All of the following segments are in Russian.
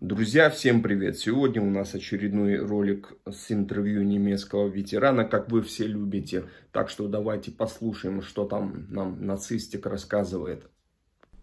Друзья, всем привет! Сегодня у нас очередной ролик с интервью немецкого ветерана, как вы все любите. Так что давайте послушаем, что там нам нацистик рассказывает.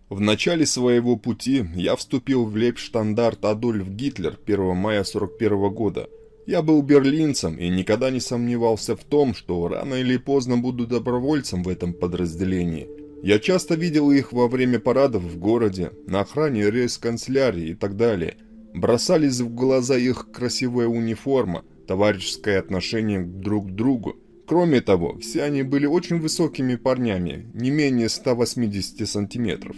В начале своего пути я вступил в лейбштандарт Адольф Гитлер 1 мая 1941 года. Я был берлинцем и никогда не сомневался в том, что рано или поздно буду добровольцем в этом подразделении – я часто видел их во время парадов в городе, на охране рейс-канцелярии и так далее. Бросались в глаза их красивая униформа, товарищеское отношение друг к другу. Кроме того, все они были очень высокими парнями, не менее 180 сантиметров.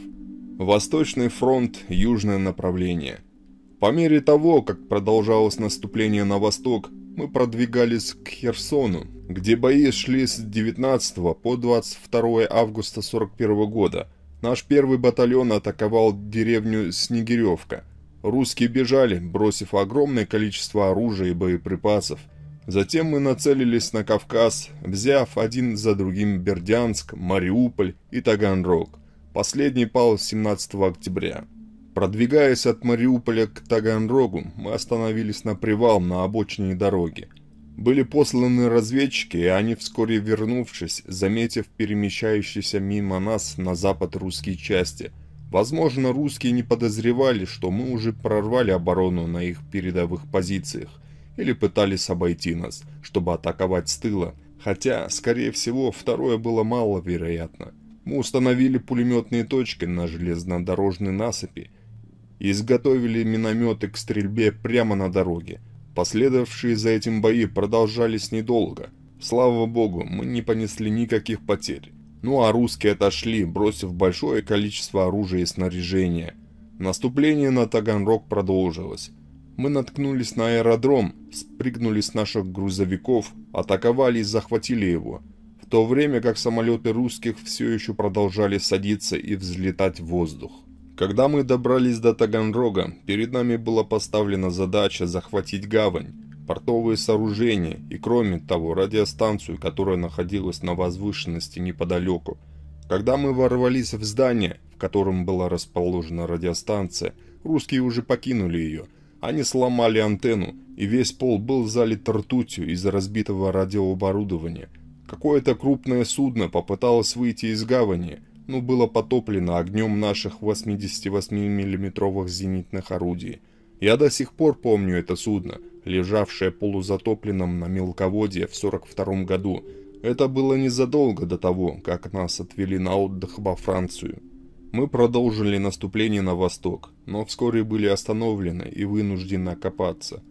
Восточный фронт, южное направление. По мере того, как продолжалось наступление на восток, мы продвигались к Херсону, где бои шли с 19 по 22 августа 41 года. Наш первый батальон атаковал деревню Снегиревка. Русские бежали, бросив огромное количество оружия и боеприпасов. Затем мы нацелились на Кавказ, взяв один за другим Бердянск, Мариуполь и Таганрог. Последний пал 17 октября. Продвигаясь от Мариуполя к Таганрогу, мы остановились на привал на обочине дороги. Были посланы разведчики, и они, вскоре вернувшись, заметив перемещающиеся мимо нас на запад русские части. Возможно, русские не подозревали, что мы уже прорвали оборону на их передовых позициях, или пытались обойти нас, чтобы атаковать с тыла, хотя, скорее всего, второе было маловероятно. Мы установили пулеметные точки на железнодорожной насыпи изготовили минометы к стрельбе прямо на дороге. Последовавшие за этим бои продолжались недолго. Слава богу, мы не понесли никаких потерь. Ну а русские отошли, бросив большое количество оружия и снаряжения. Наступление на Таганрог продолжилось. Мы наткнулись на аэродром, спрыгнули с наших грузовиков, атаковали и захватили его, в то время как самолеты русских все еще продолжали садиться и взлетать в воздух. Когда мы добрались до Таганрога, перед нами была поставлена задача захватить гавань, портовые сооружения и, кроме того, радиостанцию, которая находилась на возвышенности неподалеку. Когда мы ворвались в здание, в котором была расположена радиостанция, русские уже покинули ее. Они сломали антенну, и весь пол был залит ртутью из-за разбитого радиооборудования. Какое-то крупное судно попыталось выйти из гавани – но ну, было потоплено огнем наших 88 миллиметровых зенитных орудий. Я до сих пор помню это судно, лежавшее полузатопленным на мелководье в 42 году. Это было незадолго до того, как нас отвели на отдых во Францию. Мы продолжили наступление на восток, но вскоре были остановлены и вынуждены окопаться.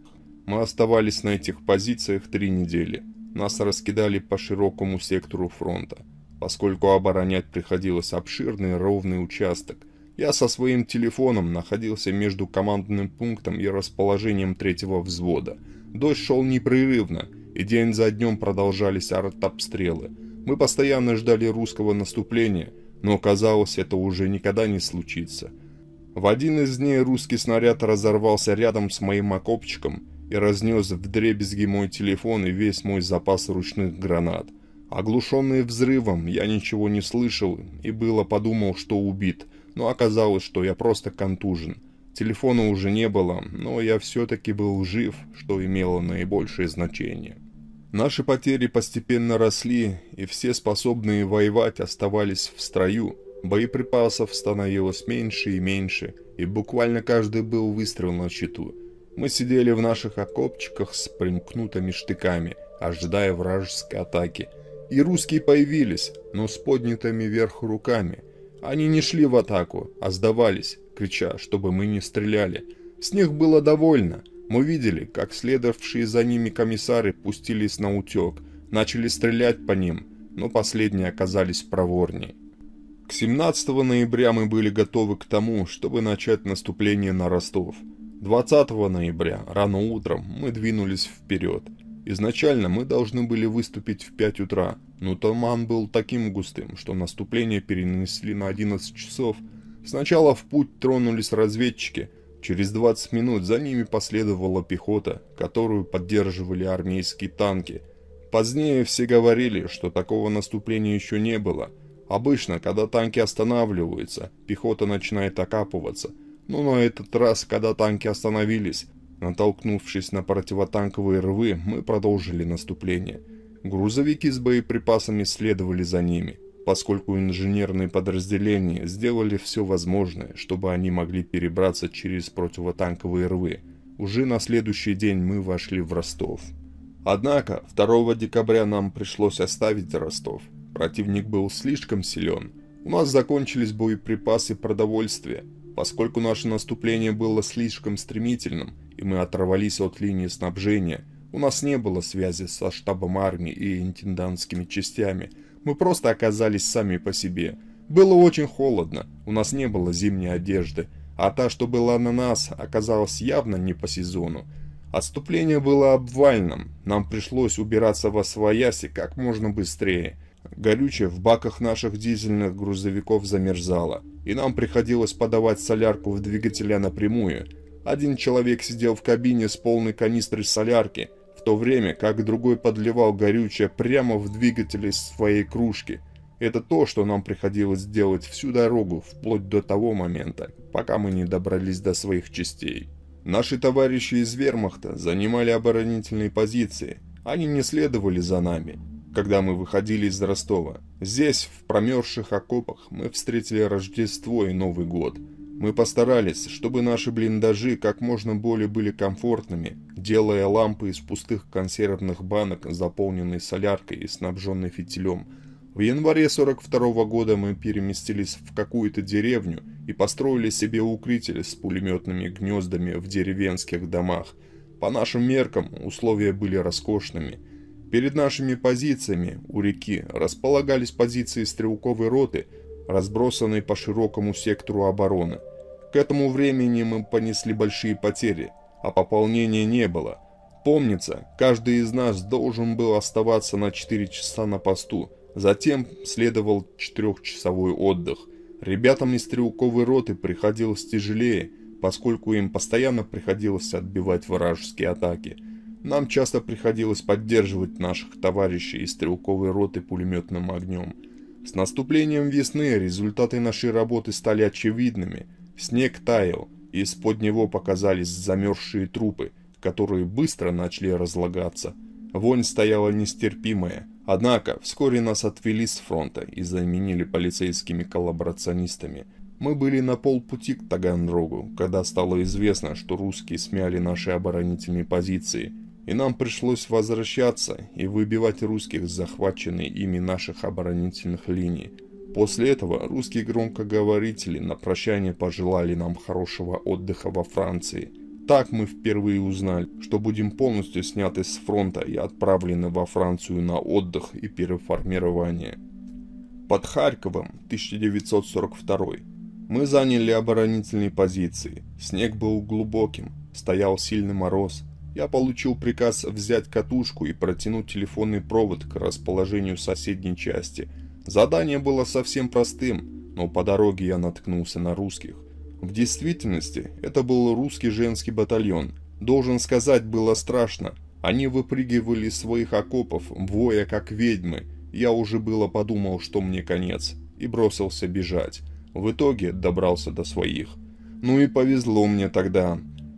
Мы оставались на этих позициях три недели. Нас раскидали по широкому сектору фронта. Поскольку оборонять приходилось обширный ровный участок, я со своим телефоном находился между командным пунктом и расположением третьего взвода. Дождь шел непрерывно, и день за днем продолжались артобстрелы. Мы постоянно ждали русского наступления, но казалось, это уже никогда не случится. В один из дней русский снаряд разорвался рядом с моим окопчиком и разнес вдребезги мой телефон и весь мой запас ручных гранат. Оглушенный взрывом, я ничего не слышал и было подумал, что убит, но оказалось, что я просто контужен. Телефона уже не было, но я все-таки был жив, что имело наибольшее значение. Наши потери постепенно росли, и все способные воевать оставались в строю. Боеприпасов становилось меньше и меньше, и буквально каждый был выстрел на счету. Мы сидели в наших окопчиках с примкнутыми штыками, ожидая вражеской атаки – и русские появились, но с поднятыми вверх руками. Они не шли в атаку, а сдавались, крича, чтобы мы не стреляли. С них было довольно. Мы видели, как следовавшие за ними комиссары пустились на утек, начали стрелять по ним, но последние оказались проворнее. К 17 ноября мы были готовы к тому, чтобы начать наступление на Ростов. 20 ноября, рано утром, мы двинулись вперед – Изначально мы должны были выступить в 5 утра, но туман был таким густым, что наступление перенесли на 11 часов. Сначала в путь тронулись разведчики, через 20 минут за ними последовала пехота, которую поддерживали армейские танки. Позднее все говорили, что такого наступления еще не было. Обычно, когда танки останавливаются, пехота начинает окапываться. Но на этот раз, когда танки остановились, Натолкнувшись на противотанковые рвы, мы продолжили наступление. Грузовики с боеприпасами следовали за ними, поскольку инженерные подразделения сделали все возможное, чтобы они могли перебраться через противотанковые рвы. Уже на следующий день мы вошли в Ростов. Однако 2 декабря нам пришлось оставить Ростов. Противник был слишком силен. У нас закончились боеприпасы и продовольствие. Поскольку наше наступление было слишком стремительным – и мы оторвались от линии снабжения. У нас не было связи со штабом армии и интендантскими частями. Мы просто оказались сами по себе. Было очень холодно, у нас не было зимней одежды, а та, что была на нас, оказалась явно не по сезону. Отступление было обвальным, нам пришлось убираться во свояси как можно быстрее. Горючее в баках наших дизельных грузовиков замерзало, и нам приходилось подавать солярку в двигателя напрямую – один человек сидел в кабине с полной канистрой солярки, в то время как другой подливал горючее прямо в двигатели своей кружки. Это то, что нам приходилось делать всю дорогу, вплоть до того момента, пока мы не добрались до своих частей. Наши товарищи из вермахта занимали оборонительные позиции. Они не следовали за нами, когда мы выходили из Ростова. Здесь, в промерзших окопах, мы встретили Рождество и Новый год – мы постарались, чтобы наши блиндажи как можно более были комфортными, делая лампы из пустых консервных банок, заполненные соляркой и снабженные фитилем. В январе 42 года мы переместились в какую-то деревню и построили себе укрытие с пулеметными гнездами в деревенских домах. По нашим меркам условия были роскошными. Перед нашими позициями у реки располагались позиции стрелковой роты – разбросанной по широкому сектору обороны. К этому времени мы понесли большие потери, а пополнения не было. Помнится, каждый из нас должен был оставаться на 4 часа на посту, затем следовал четырехчасовой отдых. Ребятам из стрелковой роты приходилось тяжелее, поскольку им постоянно приходилось отбивать вражеские атаки. Нам часто приходилось поддерживать наших товарищей из стрелковой роты пулеметным огнем – с наступлением весны результаты нашей работы стали очевидными. Снег таял, и из-под него показались замерзшие трупы, которые быстро начали разлагаться. Вонь стояла нестерпимая. Однако, вскоре нас отвели с фронта и заменили полицейскими коллаборационистами. Мы были на полпути к Таганрогу, когда стало известно, что русские смяли наши оборонительные позиции – и нам пришлось возвращаться и выбивать русских с захваченной ими наших оборонительных линий. После этого русские громкоговорители на прощание пожелали нам хорошего отдыха во Франции. Так мы впервые узнали, что будем полностью сняты с фронта и отправлены во Францию на отдых и переформирование. Под Харьковом 1942 мы заняли оборонительные позиции. Снег был глубоким, стоял сильный мороз, я получил приказ взять катушку и протянуть телефонный провод к расположению соседней части. Задание было совсем простым, но по дороге я наткнулся на русских. В действительности это был русский женский батальон. Должен сказать, было страшно. Они выпрыгивали из своих окопов, воя как ведьмы. Я уже было подумал, что мне конец, и бросился бежать. В итоге добрался до своих. Ну и повезло мне тогда.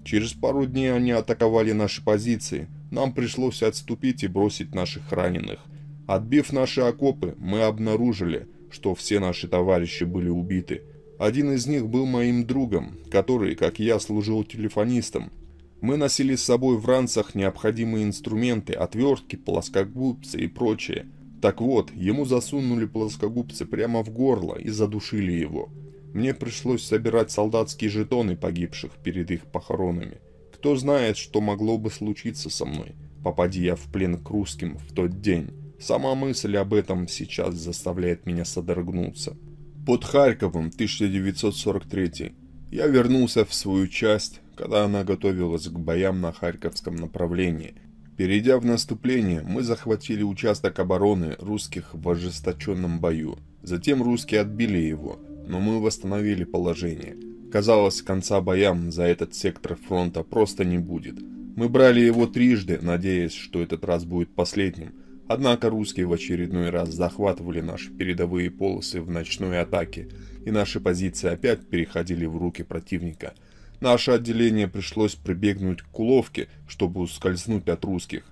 Через пару дней они атаковали наши позиции. Нам пришлось отступить и бросить наших раненых. Отбив наши окопы, мы обнаружили, что все наши товарищи были убиты. Один из них был моим другом, который, как я, служил телефонистом. Мы носили с собой в ранцах необходимые инструменты, отвертки, плоскогубцы и прочее. Так вот, ему засунули плоскогубцы прямо в горло и задушили его. Мне пришлось собирать солдатские жетоны погибших перед их похоронами. Кто знает, что могло бы случиться со мной, попади я в плен к русским в тот день. Сама мысль об этом сейчас заставляет меня содрогнуться. Под Харьковом, 1943. Я вернулся в свою часть, когда она готовилась к боям на Харьковском направлении. Перейдя в наступление, мы захватили участок обороны русских в ожесточенном бою. Затем русские отбили его – но мы восстановили положение. Казалось, конца боям за этот сектор фронта просто не будет. Мы брали его трижды, надеясь, что этот раз будет последним. Однако русские в очередной раз захватывали наши передовые полосы в ночной атаке, и наши позиции опять переходили в руки противника. Наше отделение пришлось прибегнуть к уловке, чтобы ускользнуть от русских.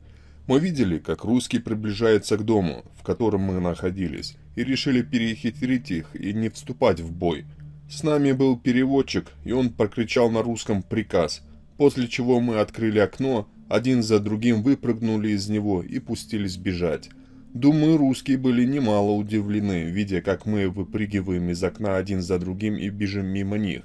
Мы видели, как русский приближается к дому, в котором мы находились, и решили перехитрить их и не вступать в бой. С нами был переводчик, и он прокричал на русском приказ, после чего мы открыли окно, один за другим выпрыгнули из него и пустились бежать. Думаю, русские были немало удивлены, видя, как мы выпрыгиваем из окна один за другим и бежим мимо них.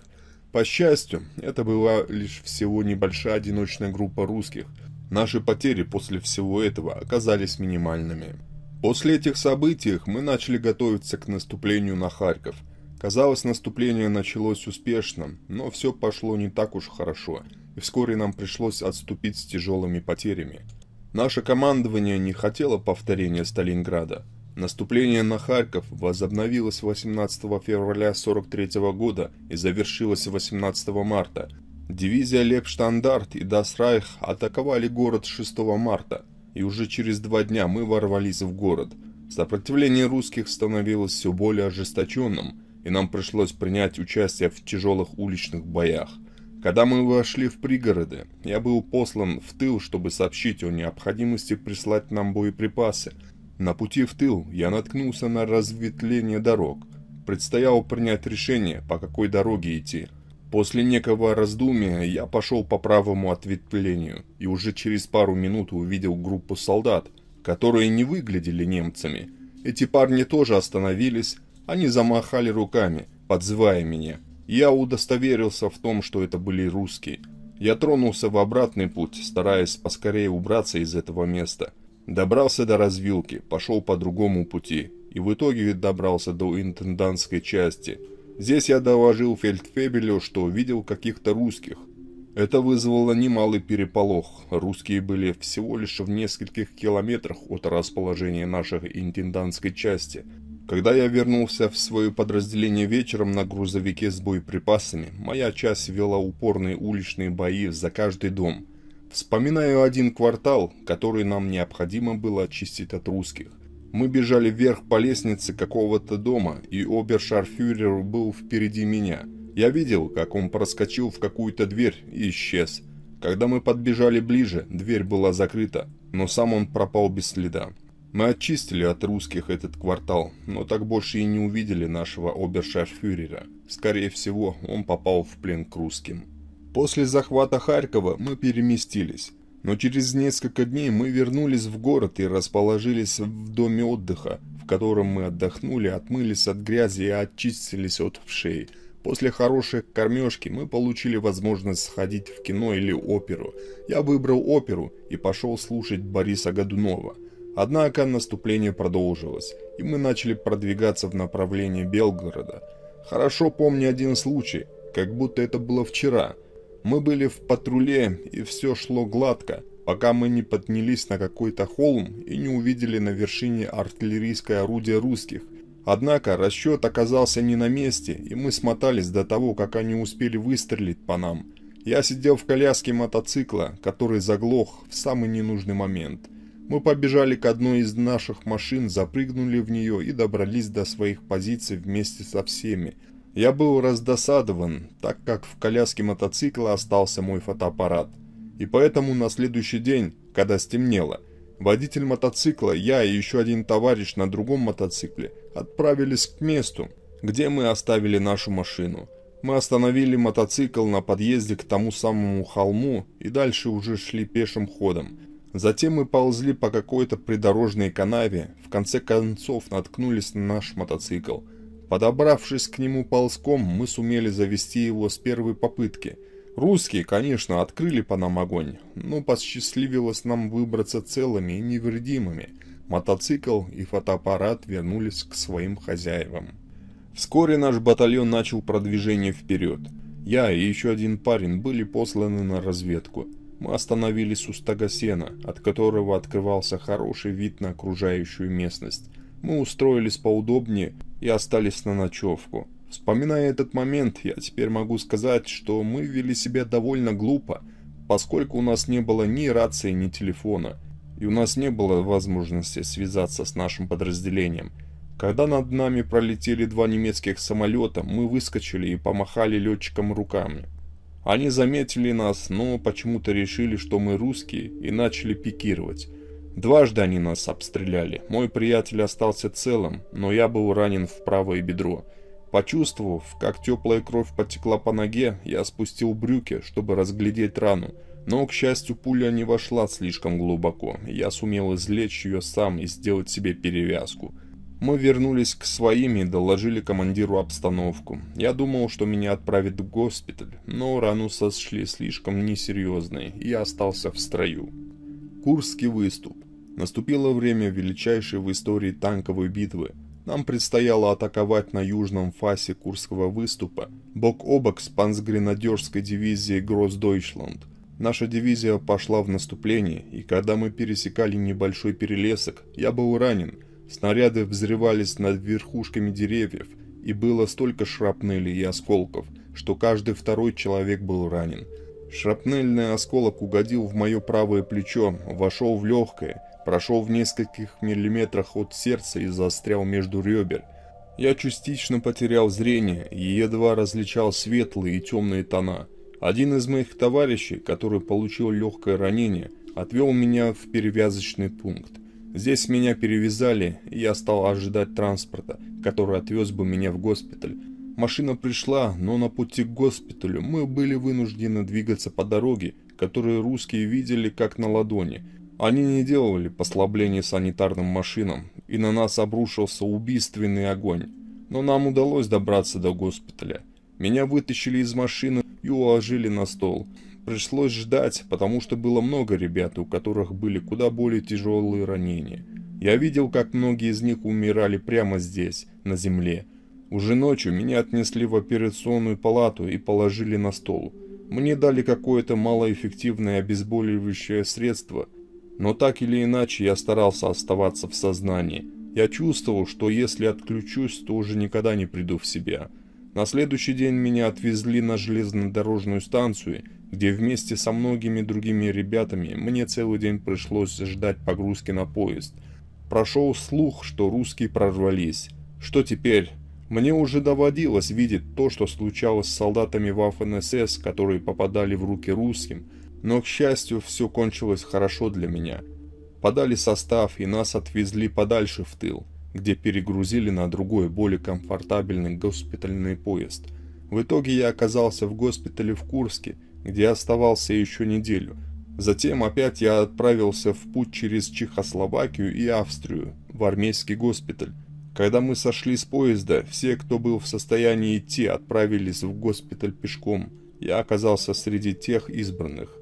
По счастью, это была лишь всего небольшая одиночная группа русских. Наши потери после всего этого оказались минимальными. После этих событий мы начали готовиться к наступлению на Харьков. Казалось, наступление началось успешно, но все пошло не так уж хорошо, и вскоре нам пришлось отступить с тяжелыми потерями. Наше командование не хотело повторения Сталинграда. Наступление на Харьков возобновилось 18 февраля 43 года и завершилось 18 марта. Дивизия Лепштандарт и Дасрайх атаковали город 6 марта – и уже через два дня мы ворвались в город. Сопротивление русских становилось все более ожесточенным, и нам пришлось принять участие в тяжелых уличных боях. Когда мы вошли в пригороды, я был послан в тыл, чтобы сообщить о необходимости прислать нам боеприпасы. На пути в тыл я наткнулся на разветвление дорог. Предстояло принять решение, по какой дороге идти – После некого раздумия я пошел по правому ответвлению и уже через пару минут увидел группу солдат, которые не выглядели немцами. Эти парни тоже остановились, они замахали руками, подзывая меня. Я удостоверился в том, что это были русские. Я тронулся в обратный путь, стараясь поскорее убраться из этого места. Добрался до развилки, пошел по другому пути и в итоге добрался до интендантской части – Здесь я доложил фельдфебелю, что видел каких-то русских. Это вызвало немалый переполох. Русские были всего лишь в нескольких километрах от расположения нашей интендантской части. Когда я вернулся в свое подразделение вечером на грузовике с боеприпасами, моя часть вела упорные уличные бои за каждый дом. Вспоминаю один квартал, который нам необходимо было очистить от русских. Мы бежали вверх по лестнице какого-то дома, и обершарфюрер был впереди меня. Я видел, как он проскочил в какую-то дверь и исчез. Когда мы подбежали ближе, дверь была закрыта, но сам он пропал без следа. Мы очистили от русских этот квартал, но так больше и не увидели нашего обершарфюрера. Скорее всего, он попал в плен к русским. После захвата Харькова мы переместились. Но через несколько дней мы вернулись в город и расположились в доме отдыха, в котором мы отдохнули, отмылись от грязи и очистились от вшей. После хорошей кормежки мы получили возможность сходить в кино или оперу. Я выбрал оперу и пошел слушать Бориса Годунова. Однако наступление продолжилось, и мы начали продвигаться в направлении Белгорода. Хорошо помню один случай, как будто это было вчера – мы были в патруле, и все шло гладко, пока мы не поднялись на какой-то холм и не увидели на вершине артиллерийское орудие русских. Однако расчет оказался не на месте, и мы смотались до того, как они успели выстрелить по нам. Я сидел в коляске мотоцикла, который заглох в самый ненужный момент. Мы побежали к одной из наших машин, запрыгнули в нее и добрались до своих позиций вместе со всеми – я был раздосадован, так как в коляске мотоцикла остался мой фотоаппарат. И поэтому на следующий день, когда стемнело, водитель мотоцикла, я и еще один товарищ на другом мотоцикле отправились к месту, где мы оставили нашу машину. Мы остановили мотоцикл на подъезде к тому самому холму и дальше уже шли пешим ходом. Затем мы ползли по какой-то придорожной канаве, в конце концов наткнулись на наш мотоцикл – Подобравшись к нему ползком, мы сумели завести его с первой попытки. Русские, конечно, открыли по нам огонь, но посчастливилось нам выбраться целыми и невредимыми. Мотоцикл и фотоаппарат вернулись к своим хозяевам. Вскоре наш батальон начал продвижение вперед. Я и еще один парень были посланы на разведку. Мы остановились у стага сена, от которого открывался хороший вид на окружающую местность мы устроились поудобнее и остались на ночевку. Вспоминая этот момент, я теперь могу сказать, что мы вели себя довольно глупо, поскольку у нас не было ни рации, ни телефона, и у нас не было возможности связаться с нашим подразделением. Когда над нами пролетели два немецких самолета, мы выскочили и помахали летчикам руками. Они заметили нас, но почему-то решили, что мы русские, и начали пикировать. Дважды они нас обстреляли. Мой приятель остался целым, но я был ранен в правое бедро. Почувствовав, как теплая кровь потекла по ноге, я спустил брюки, чтобы разглядеть рану. Но, к счастью, пуля не вошла слишком глубоко. Я сумел извлечь ее сам и сделать себе перевязку. Мы вернулись к своим и доложили командиру обстановку. Я думал, что меня отправят в госпиталь, но рану сошли слишком несерьезной, и я остался в строю. Курский выступ. Наступило время величайшей в истории танковой битвы. Нам предстояло атаковать на южном фасе Курского выступа, бок о бок с панцгренадерской дивизией Гроссдойчланд. Наша дивизия пошла в наступление, и когда мы пересекали небольшой перелесок, я был ранен. Снаряды взрывались над верхушками деревьев, и было столько шрапнели и осколков, что каждый второй человек был ранен. Шрапнельный осколок угодил в мое правое плечо, вошел в легкое, прошел в нескольких миллиметрах от сердца и застрял между ребер. Я частично потерял зрение и едва различал светлые и темные тона. Один из моих товарищей, который получил легкое ранение, отвел меня в перевязочный пункт. Здесь меня перевязали, и я стал ожидать транспорта, который отвез бы меня в госпиталь, Машина пришла, но на пути к госпиталю мы были вынуждены двигаться по дороге, которую русские видели как на ладони. Они не делали послаблений санитарным машинам, и на нас обрушился убийственный огонь. Но нам удалось добраться до госпиталя. Меня вытащили из машины и уложили на стол. Пришлось ждать, потому что было много ребят, у которых были куда более тяжелые ранения. Я видел, как многие из них умирали прямо здесь, на земле, уже ночью меня отнесли в операционную палату и положили на стол. Мне дали какое-то малоэффективное обезболивающее средство, но так или иначе я старался оставаться в сознании. Я чувствовал, что если отключусь, то уже никогда не приду в себя. На следующий день меня отвезли на железнодорожную станцию, где вместе со многими другими ребятами мне целый день пришлось ждать погрузки на поезд. Прошел слух, что русские прорвались. Что теперь? Мне уже доводилось видеть то, что случалось с солдатами Waffen-СС, которые попадали в руки русским, но, к счастью, все кончилось хорошо для меня. Подали состав и нас отвезли подальше в тыл, где перегрузили на другой, более комфортабельный госпитальный поезд. В итоге я оказался в госпитале в Курске, где оставался еще неделю. Затем опять я отправился в путь через Чехословакию и Австрию, в армейский госпиталь, когда мы сошли с поезда, все, кто был в состоянии идти, отправились в госпиталь пешком. Я оказался среди тех избранных.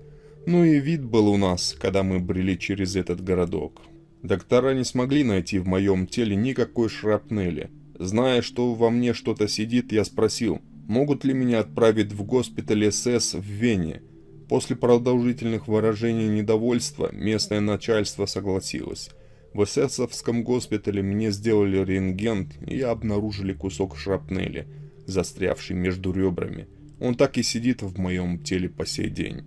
Ну и вид был у нас, когда мы брели через этот городок. Доктора не смогли найти в моем теле никакой шрапнели. Зная, что во мне что-то сидит, я спросил, могут ли меня отправить в госпиталь СС в Вене. После продолжительных выражений недовольства местное начальство согласилось. В эсэсовском госпитале мне сделали рентген и обнаружили кусок шрапнели, застрявший между ребрами. Он так и сидит в моем теле по сей день.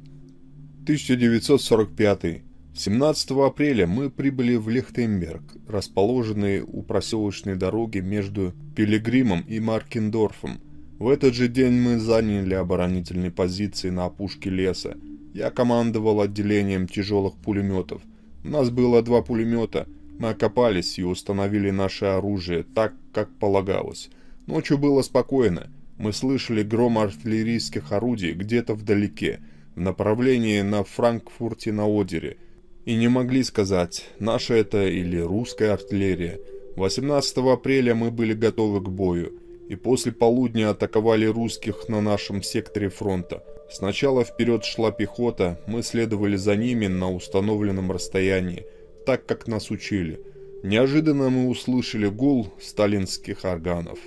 1945. 17 апреля мы прибыли в Лехтенберг, расположенный у проселочной дороги между Пилигримом и Маркендорфом. В этот же день мы заняли оборонительные позиции на опушке леса. Я командовал отделением тяжелых пулеметов – у нас было два пулемета. Мы окопались и установили наше оружие так, как полагалось. Ночью было спокойно. Мы слышали гром артиллерийских орудий где-то вдалеке, в направлении на Франкфурте на Одере. И не могли сказать, наша это или русская артиллерия. 18 апреля мы были готовы к бою, и после полудня атаковали русских на нашем секторе фронта. Сначала вперед шла пехота, мы следовали за ними на установленном расстоянии, так как нас учили. Неожиданно мы услышали гул сталинских органов.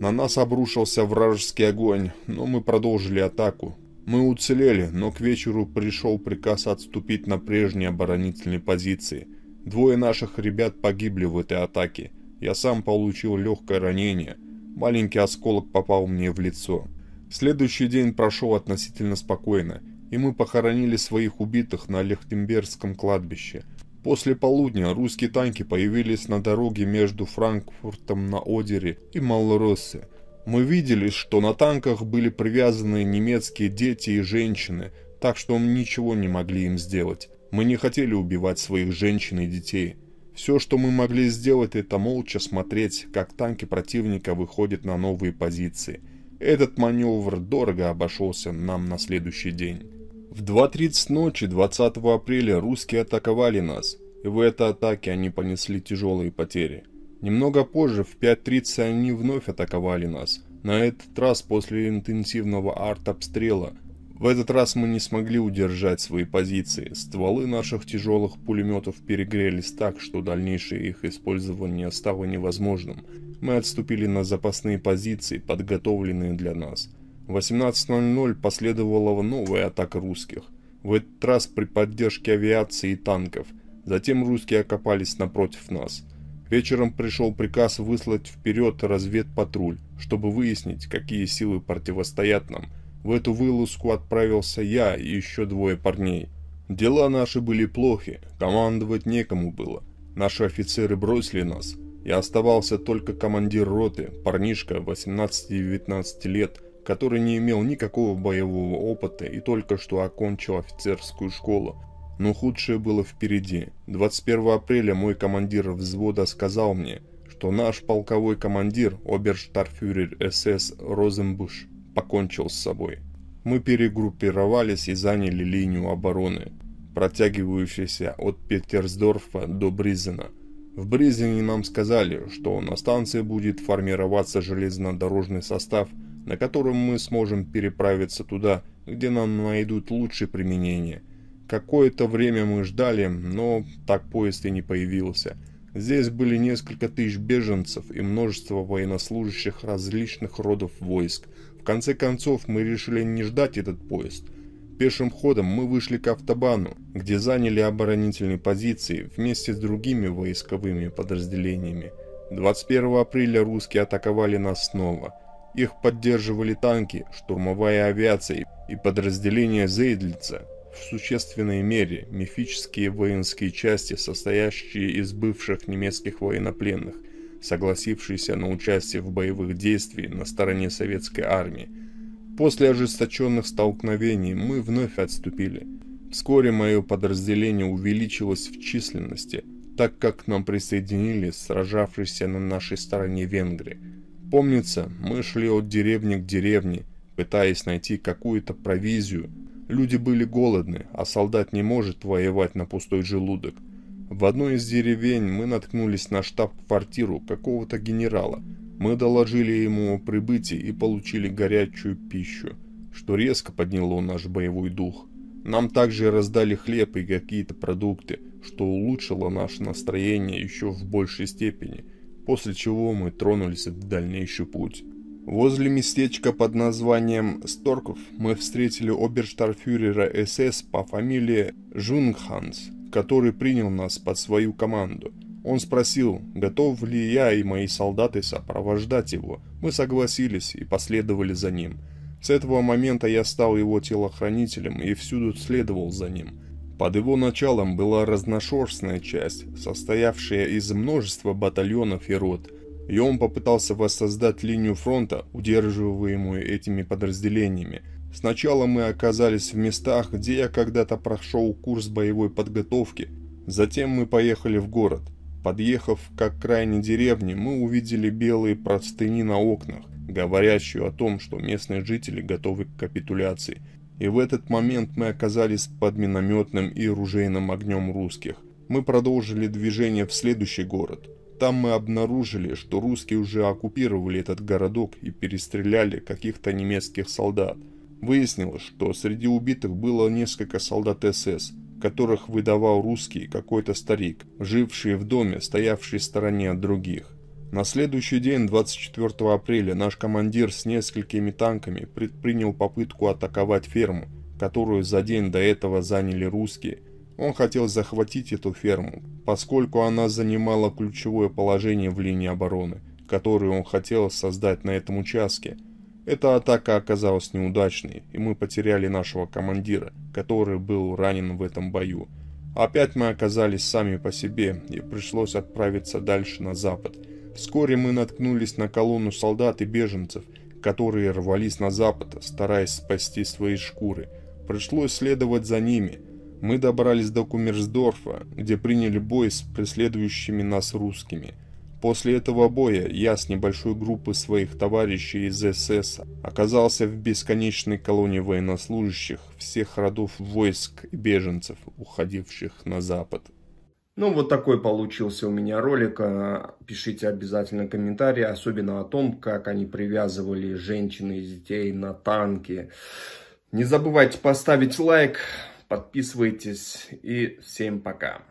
На нас обрушился вражеский огонь, но мы продолжили атаку. Мы уцелели, но к вечеру пришел приказ отступить на прежние оборонительные позиции. Двое наших ребят погибли в этой атаке. Я сам получил легкое ранение. Маленький осколок попал мне в лицо. Следующий день прошел относительно спокойно, и мы похоронили своих убитых на Лехтембергском кладбище. После полудня русские танки появились на дороге между Франкфуртом на Одере и Малороссе. Мы видели, что на танках были привязаны немецкие дети и женщины, так что мы ничего не могли им сделать. Мы не хотели убивать своих женщин и детей. Все, что мы могли сделать, это молча смотреть, как танки противника выходят на новые позиции – этот маневр дорого обошелся нам на следующий день. В 2.30 ночи 20 апреля русские атаковали нас, и в этой атаке они понесли тяжелые потери. Немного позже, в 5.30, они вновь атаковали нас, на этот раз после интенсивного артобстрела. В этот раз мы не смогли удержать свои позиции, стволы наших тяжелых пулеметов перегрелись так, что дальнейшее их использование стало невозможным мы отступили на запасные позиции, подготовленные для нас. В 18.00 последовала новая атака русских, в этот раз при поддержке авиации и танков. Затем русские окопались напротив нас. Вечером пришел приказ выслать вперед разведпатруль, чтобы выяснить, какие силы противостоят нам. В эту вылазку отправился я и еще двое парней. Дела наши были плохи, командовать некому было. Наши офицеры бросили нас, я оставался только командир роты, парнишка 18-19 лет, который не имел никакого боевого опыта и только что окончил офицерскую школу. Но худшее было впереди. 21 апреля мой командир взвода сказал мне, что наш полковой командир, оберштарфюрер СС Розенбуш, покончил с собой. Мы перегруппировались и заняли линию обороны, протягивающуюся от Петерсдорфа до Бризена – в Брезине нам сказали, что на станции будет формироваться железнодорожный состав, на котором мы сможем переправиться туда, где нам найдут лучшее применение. Какое-то время мы ждали, но так поезд и не появился. Здесь были несколько тысяч беженцев и множество военнослужащих различных родов войск. В конце концов, мы решили не ждать этот поезд – Пешим ходом мы вышли к автобану, где заняли оборонительные позиции вместе с другими войсковыми подразделениями. 21 апреля русские атаковали нас снова. Их поддерживали танки, штурмовая авиация и подразделения Зейдлица, в существенной мере мифические воинские части, состоящие из бывших немецких военнопленных, согласившиеся на участие в боевых действиях на стороне советской армии – После ожесточенных столкновений мы вновь отступили. Вскоре мое подразделение увеличилось в численности, так как к нам присоединились сражавшиеся на нашей стороне венгры. Помнится, мы шли от деревни к деревне, пытаясь найти какую-то провизию. Люди были голодны, а солдат не может воевать на пустой желудок. В одной из деревень мы наткнулись на штаб-квартиру какого-то генерала – мы доложили ему о прибытии и получили горячую пищу, что резко подняло наш боевой дух. Нам также раздали хлеб и какие-то продукты, что улучшило наше настроение еще в большей степени, после чего мы тронулись в дальнейший путь. Возле местечка под названием Сторков мы встретили оберштарфюрера СС по фамилии Жунгханс, который принял нас под свою команду – он спросил, готов ли я и мои солдаты сопровождать его. Мы согласились и последовали за ним. С этого момента я стал его телохранителем и всюду следовал за ним. Под его началом была разношерстная часть, состоявшая из множества батальонов и рот, и он попытался воссоздать линию фронта, удерживаемую этими подразделениями. Сначала мы оказались в местах, где я когда-то прошел курс боевой подготовки, затем мы поехали в город – Подъехав к окраине деревни, мы увидели белые простыни на окнах, говорящую о том, что местные жители готовы к капитуляции. И в этот момент мы оказались под минометным и ружейным огнем русских. Мы продолжили движение в следующий город. Там мы обнаружили, что русские уже оккупировали этот городок и перестреляли каких-то немецких солдат. Выяснилось, что среди убитых было несколько солдат СС – которых выдавал русский какой-то старик, живший в доме, стоявший в стороне от других. На следующий день, 24 апреля, наш командир с несколькими танками предпринял попытку атаковать ферму, которую за день до этого заняли русские. Он хотел захватить эту ферму, поскольку она занимала ключевое положение в линии обороны, которую он хотел создать на этом участке – эта атака оказалась неудачной, и мы потеряли нашего командира, который был ранен в этом бою. Опять мы оказались сами по себе, и пришлось отправиться дальше на запад. Вскоре мы наткнулись на колонну солдат и беженцев, которые рвались на запад, стараясь спасти свои шкуры. Пришлось следовать за ними. Мы добрались до Кумерсдорфа, где приняли бой с преследующими нас русскими – После этого боя я с небольшой группой своих товарищей из СС оказался в бесконечной колонии военнослужащих всех родов войск и беженцев, уходивших на запад. Ну, вот такой получился у меня ролик. А, пишите обязательно комментарии, особенно о том, как они привязывали женщин и детей на танки. Не забывайте поставить лайк, подписывайтесь и всем пока.